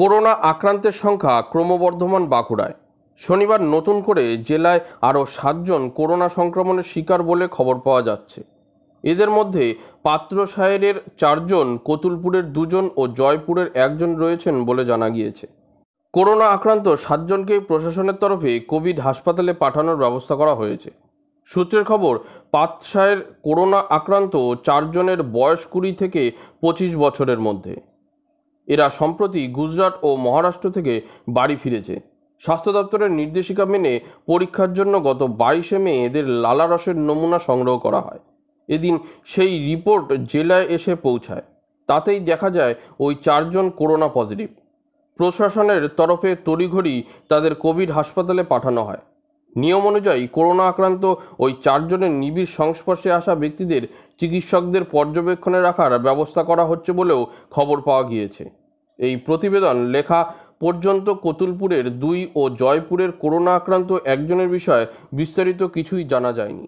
corona আক্রান্তের সংখ্যা ক্রমবর্ধমান বাঁকুড়ায় শনিবার নতুন করে জেলায় আরও সাতজন করোনা সংক্রমণের শিকার বলে খবর পাওয়া যাচ্ছে এদের মধ্যে সাহেরের চারজন কতুলপুরের দুজন ও জয়পুরের একজন রয়েছেন বলে জানা গিয়েছে করোনা আক্রান্ত সাতজনকে প্রশাসনের তরফে কোভিড হাসপাতালে পাঠানোর ব্যবস্থা করা হয়েছে সূত্রের খবর পাতশায়ের করোনা আক্রান্ত চারজনের বয়স কুড়ি থেকে পঁচিশ বছরের মধ্যে এরা সম্প্রতি গুজরাট ও মহারাষ্ট্র থেকে বাড়ি ফিরেছে স্বাস্থ্য দপ্তরের নির্দেশিকা মেনে পরীক্ষার জন্য গত বাইশে মে এদের লালারসের নমুনা সংগ্রহ করা হয় এদিন সেই রিপোর্ট জেলায় এসে পৌঁছায় তাতেই দেখা যায় ওই চারজন করোনা পজিটিভ প্রশাসনের তরফে তড়িঘড়ি তাদের কোভিড হাসপাতালে পাঠানো হয় নিয়ম অনুযায়ী করোনা আক্রান্ত ওই চারজনের নিবিড় সংস্পর্শে আসা ব্যক্তিদের চিকিৎসকদের পর্যবেক্ষণে রাখার ব্যবস্থা করা হচ্ছে বলেও খবর পাওয়া গিয়েছে এই প্রতিবেদন লেখা পর্যন্ত কতুলপুরের দুই ও জয়পুরের করোনা আক্রান্ত একজনের বিষয়ে বিস্তারিত কিছুই জানা যায়নি